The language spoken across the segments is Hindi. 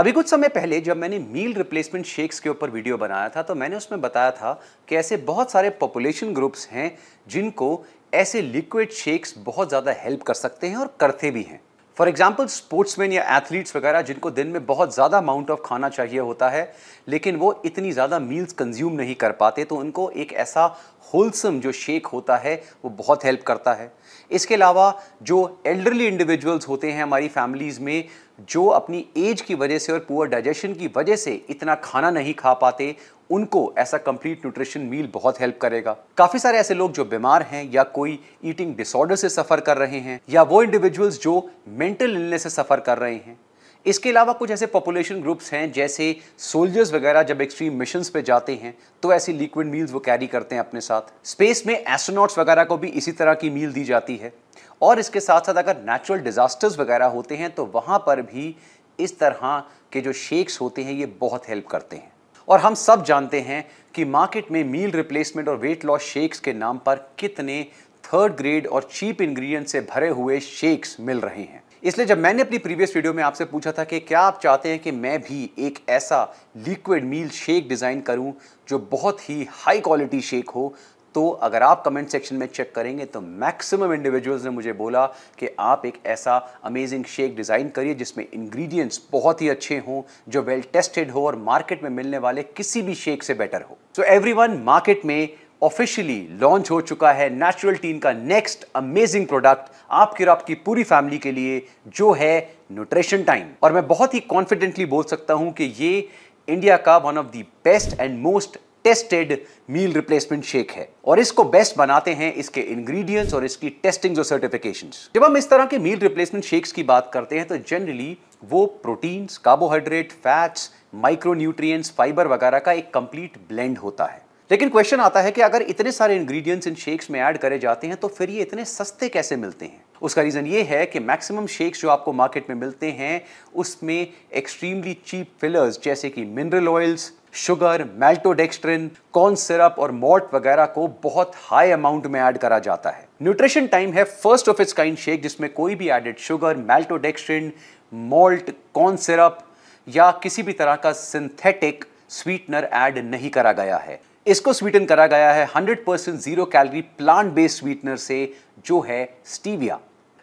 अभी कुछ समय पहले जब मैंने मील रिप्लेसमेंट शेक्स के ऊपर वीडियो बनाया था तो मैंने उसमें बताया था कि ऐसे बहुत सारे पॉपुलेशन ग्रुप्स हैं जिनको ऐसे लिक्विड शेक्स बहुत ज़्यादा हेल्प कर सकते हैं और करते भी हैं फॉर एग्जाम्पल स्पोर्ट्समैन या एथलीट्स वगैरह जिनको दिन में बहुत ज़्यादा अमाउंट ऑफ खाना चाहिए होता है लेकिन वो इतनी ज़्यादा मील्स कंज्यूम नहीं कर पाते तो उनको एक ऐसा होल्सम जो शेक होता है वो बहुत हेल्प करता है इसके अलावा जो एल्डरली इंडिविजुअल्स होते हैं हमारी फैमिलीज़ में जो अपनी एज की वजह से और पुअर डाइजेशन की वजह से इतना खाना नहीं खा पाते उनको ऐसा कंप्लीट न्यूट्रिशन मील बहुत हेल्प करेगा काफ़ी सारे ऐसे लोग जो बीमार हैं या कोई ईटिंग डिसऑर्डर से सफ़र कर रहे हैं या वो इंडिविजुअल्स जो मेंटल इलनेस से सफ़र कर रहे हैं इसके अलावा कुछ ऐसे पॉपुलेशन ग्रुप्स हैं जैसे सोल्जर्स वगैरह जब एक्सट्रीम मिशन पे जाते हैं तो ऐसी लिक्विड मील्स वो कैरी करते हैं अपने साथ स्पेस में एस्ट्रोनॉट्स वगैरह को भी इसी तरह की मील दी जाती है और इसके साथ साथ अगर नेचुरल डिजास्टर्स वगैरह होते हैं तो वहाँ पर भी इस तरह के जो शेक्स होते हैं ये बहुत हेल्प करते हैं और हम सब जानते हैं कि मार्केट में मील रिप्लेसमेंट और वेट लॉस शेक्स के नाम पर कितने थर्ड ग्रेड और चीप इंग्रेडिएंट से भरे हुए शेक्स मिल रहे हैं इसलिए जब मैंने अपनी प्रीवियस वीडियो में आपसे पूछा था कि क्या आप चाहते हैं कि मैं भी एक ऐसा लिक्विड मील शेक डिज़ाइन करूं जो बहुत ही हाई क्वालिटी शेक हो तो अगर आप कमेंट सेक्शन में चेक करेंगे तो मैक्सिमम इंडिविजुअल्स ने मुझे बोला कि आप एक ऐसा अमेजिंग शेक डिज़ाइन करिए जिसमें इंग्रेडिएंट्स बहुत ही अच्छे हों जो वेल टेस्टेड हो और मार्केट में मिलने वाले किसी भी शेक से बेटर हो सो एवरी मार्केट में ऑफिशियली लॉन्च हो चुका है नेचुरल टीन का नेक्स्ट अमेजिंग प्रोडक्ट आपकी और आपकी पूरी फैमिली के लिए जो है न्यूट्रिशन टाइम और मैं बहुत ही कॉन्फिडेंटली बोल सकता हूं कि ये इंडिया का one of the best and most tested meal replacement shake है और इसको बेस्ट बनाते हैं इसके इंग्रेडिएंट्स और इसकी टेस्टिंग्स और सर्टिफिकेशंस जब हम इस तरह के मील रिप्लेसमेंट शेक्स की बात करते हैं तो जनरली वो proteins carbohydrate fats micro fiber वगैरह का एक कंप्लीट ब्लेंड होता है लेकिन क्वेश्चन आता है कि अगर इतने सारे इंग्रेडिएंट्स इन शेक्स में ऐड करे जाते हैं तो फिर ये इतने सस्ते कैसे मिलते हैं उसका रीज़न ये है कि मैक्सिमम शेक्स जो आपको मार्केट में मिलते हैं उसमें एक्सट्रीमली चीप फिलर्स जैसे कि mineral oils sugar maltodextrin corn syrup और मॉल्ट वगैरह को बहुत हाई अमाउंट में ऐड करा जाता है न्यूट्रिशन टाइम है first of its kind shake जिसमें कोई भी added sugar maltodextrin malt corn syrup या किसी भी तरह का सिंथेटिक स्वीटनर ऐड नहीं करा गया है इसको स्वीटन करा गया है 100% zero calorie plant based sweetener से जो है स्टीविया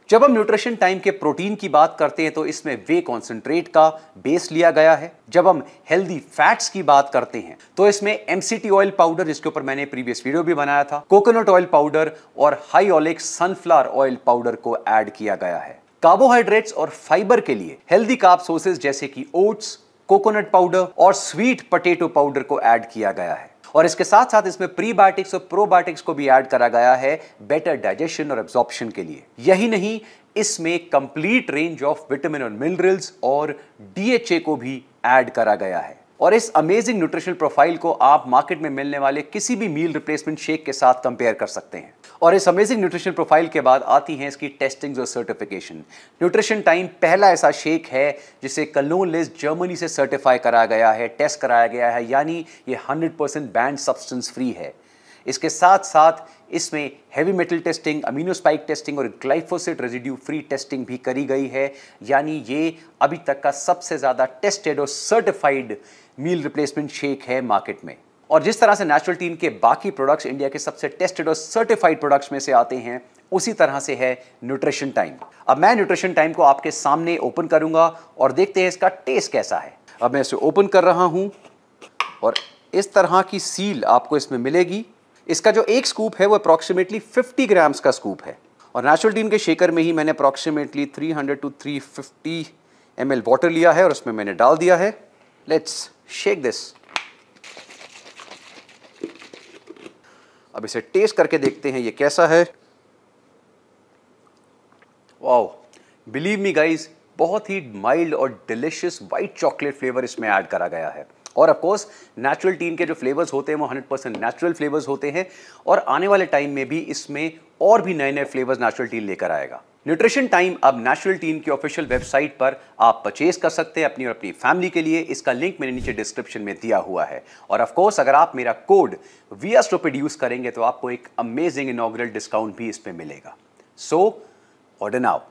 जब हम न्यूट्रिशन टाइम के प्रोटीन की बात करते हैं तो इसमें वे कॉन्सेंट्रेट का बेस लिया गया है जब हम हेल्दी फैट्स की बात करते हैं तो इसमें एमसीटी ऑयल पाउडर जिसके ऊपर मैंने प्रीवियस वीडियो भी बनाया था कोकोनट ऑयल पाउडर और high oleic sunflower oil powder को ऐड किया गया है कार्बोहाइड्रेट्स और फाइबर के लिए हेल्दी काप सोर्सेज जैसे कि ओट्स कोकोनट पाउडर और स्वीट पटेटो पाउडर को ऐड किया गया है और इसके साथ साथ इसमें प्रीबायोटिक्स और प्रोबायोटिक्स को भी ऐड करा गया है बेटर डाइजेशन और एब्जॉर्प्शन के लिए यही नहीं इसमें कंप्लीट रेंज ऑफ विटामिन और मिनरल्स और डीएचए को भी ऐड करा गया है और इस अमेजिंग न्यूट्रिशनल प्रोफाइल को आप मार्केट में मिलने वाले किसी भी मील रिप्लेसमेंट शेक के साथ कंपेयर कर सकते हैं और इस अमेजिंग न्यूट्रिशन प्रोफाइल के बाद आती हैं इसकी टेस्टिंग्स और सर्टिफिकेशन न्यूट्रिशन टाइम पहला ऐसा शेक है जिसे कलोन लेस जर्मनी से सर्टिफाई कराया गया है टेस्ट कराया गया है यानी ये 100 परसेंट बैंड सब्सटेंस फ्री है इसके साथ साथ इसमें heavy metal testing amino spike testing और ग्लाइफोसेट रेजिड्यू फ्री टेस्टिंग भी करी गई है यानी ये अभी तक का सबसे ज़्यादा टेस्टेड और सर्टिफाइड मील रिप्लेसमेंट शेक है मार्केट में और जिस तरह से नेचुरल टीन के बाकी प्रोडक्ट्स इंडिया के सबसे टेस्टेड और सर्टिफाइड प्रोडक्ट्स में से आते हैं उसी तरह से है न्यूट्रिशन टाइम अब मैं न्यूट्रिशन टाइम को आपके सामने ओपन करूंगा और देखते हैं इसका टेस्ट कैसा है अब मैं इसे ओपन कर रहा हूं और इस तरह की सील आपको इसमें मिलेगी इसका जो एक स्कूप है वो अप्रॉक्सीमेटली 50 ग्राम्स का स्कूप है और नेचुरल टीन के शेकर में ही मैंने अप्रॉक्सीमेटली 300 टू 350 एम वाटर लिया है और उसमें मैंने डाल दिया है लेट्स शेक दिस अब इसे टेस्ट करके देखते हैं ये कैसा है वाओ बिलीव मी गाइज बहुत ही माइल्ड और डिलिशियस वाइट चॉकलेट फ्लेवर इसमें ऐड करा गया है और कोर्स नेचुरल टीन के जो फ्लेवर्स होते हैं वो 100 परसेंट नेचुरल फ्लेवर्स होते हैं और आने वाले टाइम में भी इसमें और भी नए नए फ्लेवर्स नेचुरल टीन लेकर आएगा न्यूट्रिशन टाइम अब नेशनल टीम की ऑफिशियल वेबसाइट पर आप परचेज कर सकते हैं अपनी और अपनी फैमिली के लिए इसका लिंक मैंने नीचे डिस्क्रिप्शन में दिया हुआ है और कोर्स अगर आप मेरा कोड वी एस यूज़ करेंगे तो आपको एक अमेजिंग इनोग्रल डिस्काउंट भी इस पर मिलेगा सो ऑर्डर नाउ